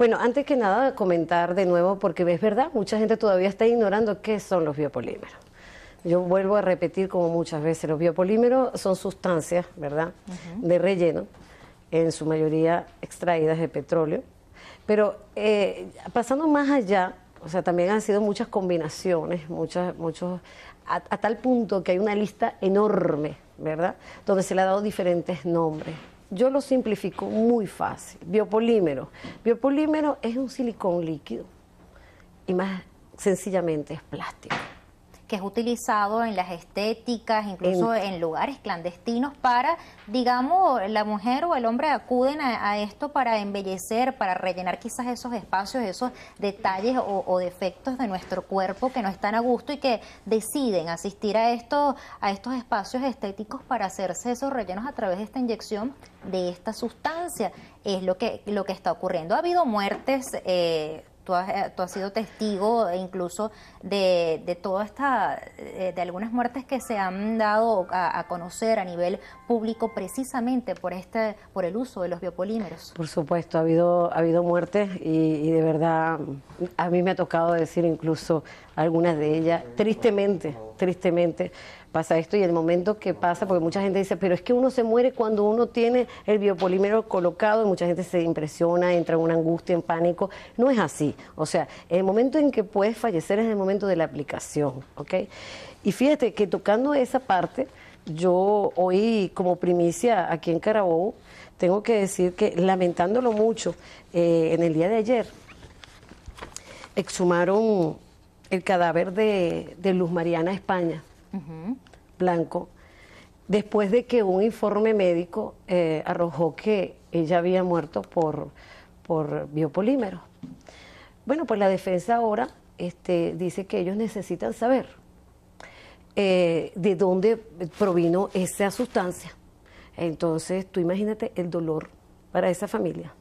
Bueno, antes que nada, comentar de nuevo, porque es verdad, mucha gente todavía está ignorando qué son los biopolímeros. Yo vuelvo a repetir como muchas veces, los biopolímeros son sustancias, ¿verdad?, de relleno, en su mayoría extraídas de petróleo. Pero eh, pasando más allá, o sea, también han sido muchas combinaciones, muchas, muchos, a tal punto que hay una lista enorme, ¿verdad?, donde se le ha dado diferentes nombres yo lo simplifico muy fácil. Biopolímero. Biopolímero es un silicón líquido y más sencillamente es plástico que es utilizado en las estéticas, incluso en, lugares clandestinos para, digamos, la mujer o el hombre acuden a, esto para embellecer, para rellenar quizás esos espacios, esos detalles o, defectos de nuestro cuerpo que no están a gusto y que deciden asistir a, esto, a estos espacios estéticos para hacerse esos rellenos a través de esta inyección de esta sustancia. Es lo que, lo que está ocurriendo. Ha habido muertes. Eh, eh, tú has, sido testigo incluso de, de toda esta, eh, de algunas muertes que se han dado a, conocer a nivel público precisamente por, este, por el uso de los biopolímeros. Por supuesto, ha habido, ha habido muertes y de verdad a mí me ha tocado decir incluso algunas de ellas, tristemente, tristemente pasa esto y el momento que pasa, porque mucha gente dice, pero es que uno se muere cuando uno tiene el biopolímero colocado y mucha gente se impresiona, entra en una angustia, en pánico. No es así. O sea, el momento en que puedes fallecer es el momento de la aplicación, Y fíjate que tocando esa parte, yo hoy como primicia aquí en Carabobo, tengo que decir que lamentándolo mucho, eh, en el día de ayer exhumaron el cadáver de, de Luz Mariana España blanco, después de que un informe médico eh, arrojó que ella había muerto por, por biopolímeros. Bueno, pues la defensa ahora este, dice que ellos necesitan saber eh, de dónde provino esa sustancia. Entonces, tú imagínate el dolor para esa familia.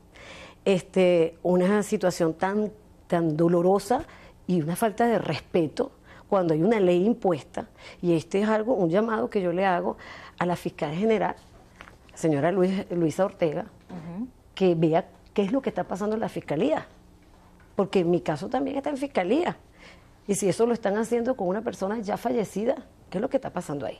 Este, una situación tan, tan dolorosa y una falta de respeto cuando hay una ley impuesta, y este es algo, un llamado que yo le hago a la fiscal general, señora Luisa Ortega, que vea qué es lo que está pasando en la fiscalía, porque mi caso también está en fiscalía, y si eso lo están haciendo con una persona ya fallecida, ¿qué es lo que está pasando ahí?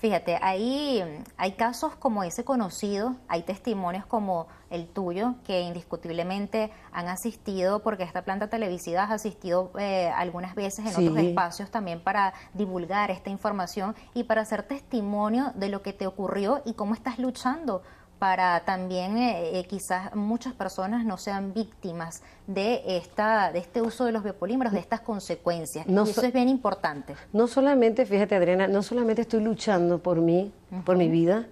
Fíjate, hay, hay casos como ese conocido, hay testimonios como el tuyo, que indiscutiblemente han asistido, porque esta planta televisiva ha asistido eh, algunas veces en otros espacios también para divulgar esta información y para hacer testimonio de lo que te ocurrió y cómo estás luchando para también eh, eh, quizás muchas personas no sean víctimas de esta de este uso de los biopolímeros, de estas consecuencias. eso es bien importante. No solamente, fíjate Adriana, no solamente estoy luchando por mí, por mi vida,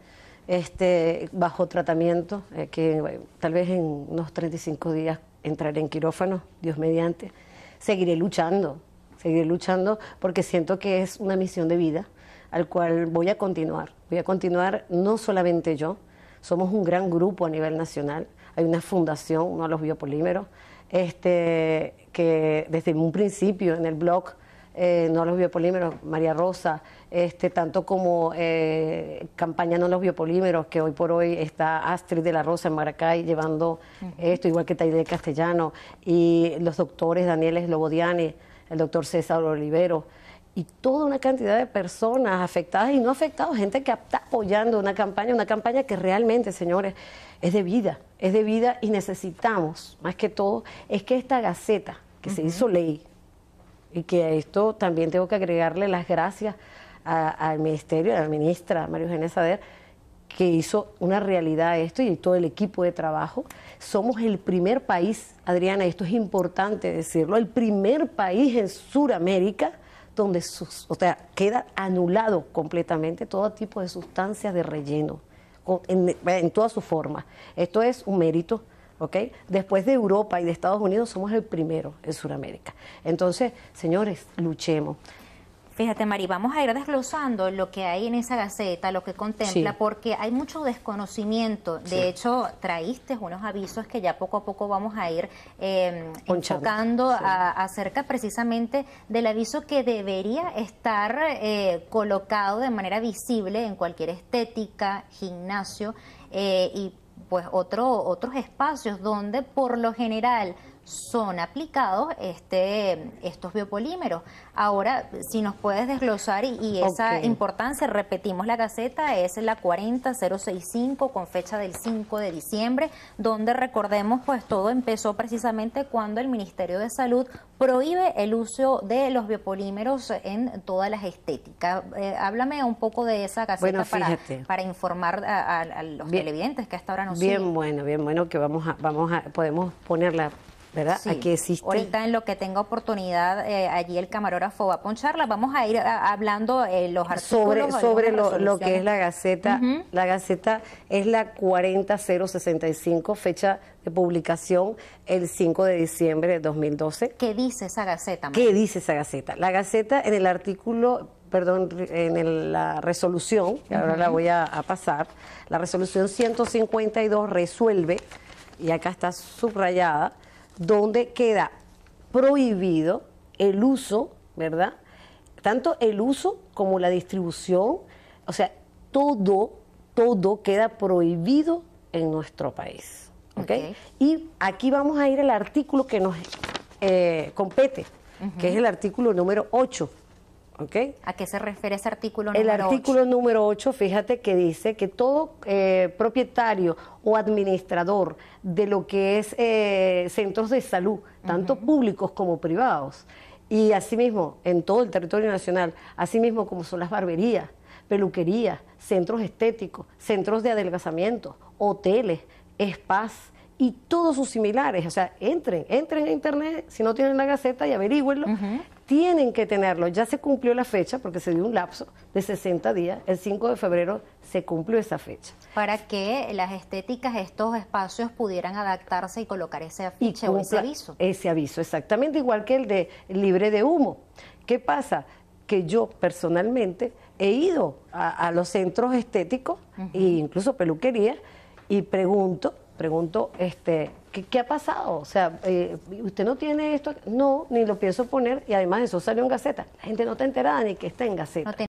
este, bajo tratamiento, eh, que tal vez en unos 35 días entraré en quirófano, Dios mediante, seguiré luchando, seguiré luchando porque siento que es una misión de vida al cual voy a continuar. Voy a continuar no solamente yo, somos un gran grupo a nivel nacional. Hay una fundación, uno de los biopolímeros, este, que desde un principio en el blog, no eh, no los biopolímeros, María Rosa, este, tanto como eh, campaña no los biopolímeros, que hoy por hoy está Astrid de la Rosa en Maracay llevando esto, igual que Taide Castellano, y los doctores Danieles Lobodiani, el doctor César Olivero, y toda una cantidad de personas afectadas y no afectadas, gente que está apoyando una campaña, una campaña que realmente, señores, es de vida, es de vida y necesitamos, más que todo, es que esta gaceta que se hizo ley, y que a esto también tengo que agregarle las gracias al Ministerio, a la ministra María Eugenia Sader, que hizo una realidad esto y todo el equipo de trabajo. Somos el primer país, Adriana, esto es importante decirlo, el primer país en Sudamérica donde sus, o sea, queda anulado completamente todo tipo de sustancias de relleno, en, en todas sus formas. Esto es un mérito. ¿ok? Después de Europa y de Estados Unidos somos el primero en Sudamérica. Entonces, señores, luchemos. Fíjate, Mari, vamos a ir desglosando lo que hay en esa gaceta, lo que contempla, porque hay mucho desconocimiento. De hecho, traíste unos avisos que ya poco a poco vamos a ir eh, enfocando acerca precisamente del aviso que debería estar eh, colocado de manera visible en cualquier estética, gimnasio eh, y pues otro, otros espacios donde por lo general son aplicados este, estos biopolímeros. Ahora, si nos puedes desglosar y, esa importancia, repetimos la caseta, es la 40065 con fecha del 5 de diciembre, donde recordemos pues todo empezó precisamente cuando el Ministerio de Salud prohíbe el uso de los biopolímeros en todas las estéticas. Eh, háblame un poco de esa caseta para, informar a, los televidentes que hasta ahora no Bien bueno, bien bueno que vamos vamos a, podemos ponerla ¿verdad? Ahorita en lo que tenga oportunidad, eh, allí el camarógrafo va a poncharla. Vamos a ir hablando eh, los artículos. Sobre, lo, que es la Gaceta. La Gaceta es la 40065, fecha de publicación el 5 de diciembre de 2012. ¿Qué dice esa Gaceta? ¿Qué dice esa Gaceta? La Gaceta en el artículo perdón, en la resolución, que ahora la voy a pasar, la resolución 152 resuelve, y acá está subrayada, donde queda prohibido el uso, ¿verdad? Tanto el uso como la distribución, o sea, todo, todo queda prohibido en nuestro país. Y aquí vamos a ir al artículo que nos eh, compete, que es el artículo número 8 ¿A qué se refiere ese artículo número 8? El artículo número 8, fíjate que dice que todo eh, propietario o administrador de lo que es eh, centros de salud, tanto públicos como privados, y asimismo en todo el territorio nacional, asimismo como son las barberías, peluquerías, centros estéticos, centros de adelgazamiento, hoteles, spas, y todos sus similares. O sea, entren, entren a internet, si no tienen la gaceta y averigüenlo. Tienen que tenerlo. Ya se cumplió la fecha porque se dio un lapso de 60 días. El 5 de febrero se cumplió esa fecha. Para que las estéticas, estos espacios pudieran adaptarse y colocar ese aviso. Ese aviso, exactamente igual que el de libre de humo. ¿Qué pasa? Que yo personalmente he ido a, los centros estéticos e incluso peluquería y pregunto pregunto, este, ¿qué, ha pasado? O sea, eh, ¿usted no tiene esto? No, ni lo pienso poner y además eso salió en Gaceta. La gente no está enterada ni que está en Gaceta.